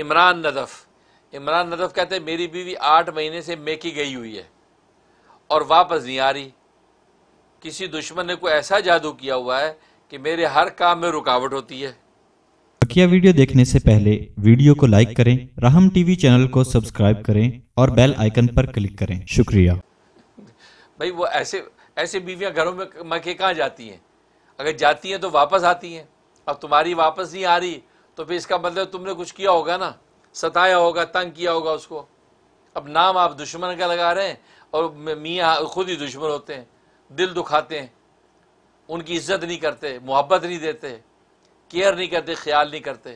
इमरान नदफ इमरान नदफ कहते हैं मेरी बीवी आठ महीने से मेकी गई हुई है और वापस नहीं आ रही किसी दुश्मन ने कोई ऐसा जादू किया हुआ है कि मेरे हर काम में रुकावट होती है बकिया वीडियो देखने से पहले वीडियो को लाइक करें राहम टीवी चैनल को सब्सक्राइब करें और बेल आइकन पर क्लिक करें शुक्रिया भाई वो ऐसे ऐसे बीवियां घरों में मके कहाँ जाती हैं अगर जाती हैं तो वापस आती हैं अब तुम्हारी वापस नहीं आ रही तो फिर इसका मतलब तुमने कुछ किया होगा ना सताया होगा तंग किया होगा उसको अब नाम आप दुश्मन का लगा रहे हैं और मियाँ खुद ही दुश्मन होते हैं दिल दुखाते हैं उनकी इज्जत नहीं करते मोहब्बत नहीं देते केयर नहीं करते ख्याल नहीं करते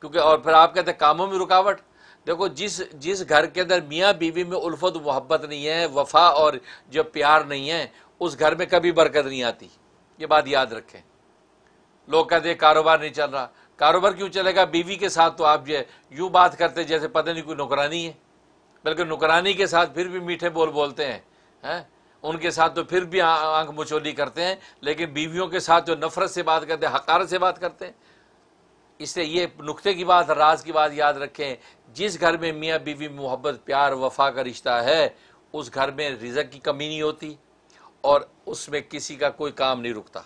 क्योंकि और फिर आप कहते कामों में रुकावट देखो जिस जिस घर के अंदर मियाँ बीवी में उल्फत मोहब्बत नहीं है वफा और जो प्यार नहीं है उस घर में कभी बरकत नहीं आती ये बात याद रखें लोग कहते कारोबार नहीं चल रहा कारोबार क्यों चलेगा बीवी के साथ तो आप जो यूँ बात करते जैसे पता नहीं कोई नौकरानी है बल्कि नौकरानी के साथ फिर भी मीठे बोल बोलते हैं हैं उनके साथ तो फिर भी आंख मुचोली करते हैं लेकिन बीवियों के साथ जो नफरत से बात करते हैं हकारत से बात करते हैं इससे ये नुक्ते की बात राज की बात याद रखें जिस घर में मियाँ बीवी मोहब्बत प्यार वफा का रिश्ता है उस घर में रिजक की कमी नहीं होती और उसमें किसी का कोई काम नहीं रुकता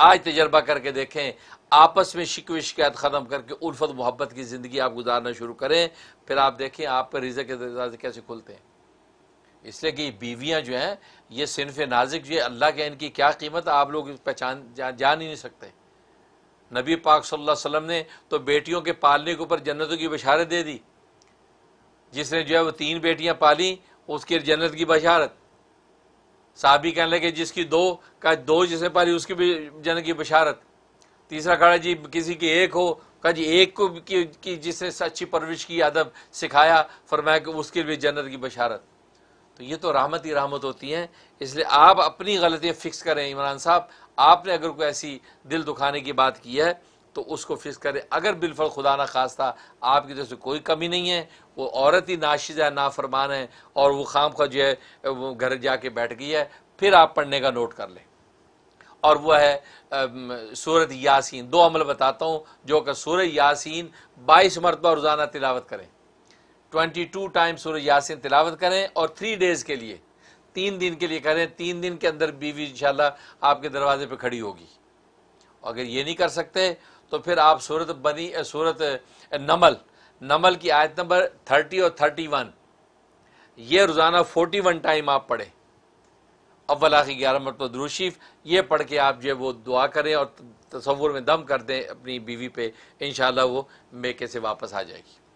आज तजर्बा करके देखें आपस में शिकव शिकायत ख़त्म करके उल्फत मोहब्बत की ज़िंदगी आप गुजारना शुरू करें फिर आप देखें आप पर रिजक के दरवाजे कैसे खुलते हैं इसलिए कि बीवियाँ जो हैं ये सिनफ नाजिक जो है अल्लाह के इनकी क्या कीमत आप लोग पहचान जान, जान ही नहीं सकते नबी पाक सल्लल्लाहु अलैहि वसल्लम ने तो बेटियों के पालने के ऊपर जन्नतों की बशारत दे दी जिसने जो है वो तीन बेटियाँ पाली उसके जन्नत की बशारत साहबी कहने लगे जिसकी दो का दो जिसने पारी उसकी भी जन की बशारत तीसरा खड़ा जी किसी की एक हो कहा जी एक को की, की जिसने अच्छी परवरिश की अदब सिखाया फरमाया कि उसके भी जन्नत की बशारत तो ये तो रहमत ही रहमत होती हैं इसलिए आप अपनी गलतियाँ फ़िक्स करें इमरान साहब आपने अगर कोई ऐसी दिल दुखाने की बात की है तो उसको फिक्स करें अगर बिलफल खुदा न था आपकी तरफ से कोई कमी नहीं है वो औरत ही नाशिज है नाफरमान है और वो खाम खा जो है वो घर जाके बैठ गई है फिर आप पढ़ने का नोट कर लें और वह है सूरत यासीन दो अमल बताता हूँ जो कि सूरह यासीन बाईस मरतबा रोज़ाना तिलावत करें ट्वेंटी टू टाइम सूरह यासीन तिलावत करें और थ्री डेज़ के लिए तीन दिन के लिए करें तीन दिन के अंदर बीवी इंशाल्लाह आपके दरवाजे पर खड़ी होगी अगर ये नहीं कर सकते तो फिर आप सूरत बनी सूरत नमल नमल की आयत नंबर थर्टी और थर्टी वन ये रोज़ाना फोर्टी वन टाइम आप पढ़ें अव्वल आखिर ग्यारह मरतब दरूशीफ ये पढ़ के आप जो है वो दुआ करें और तस्वुर में दम कर दें अपनी बीवी पे इन वो मेके से वापस आ जाएगी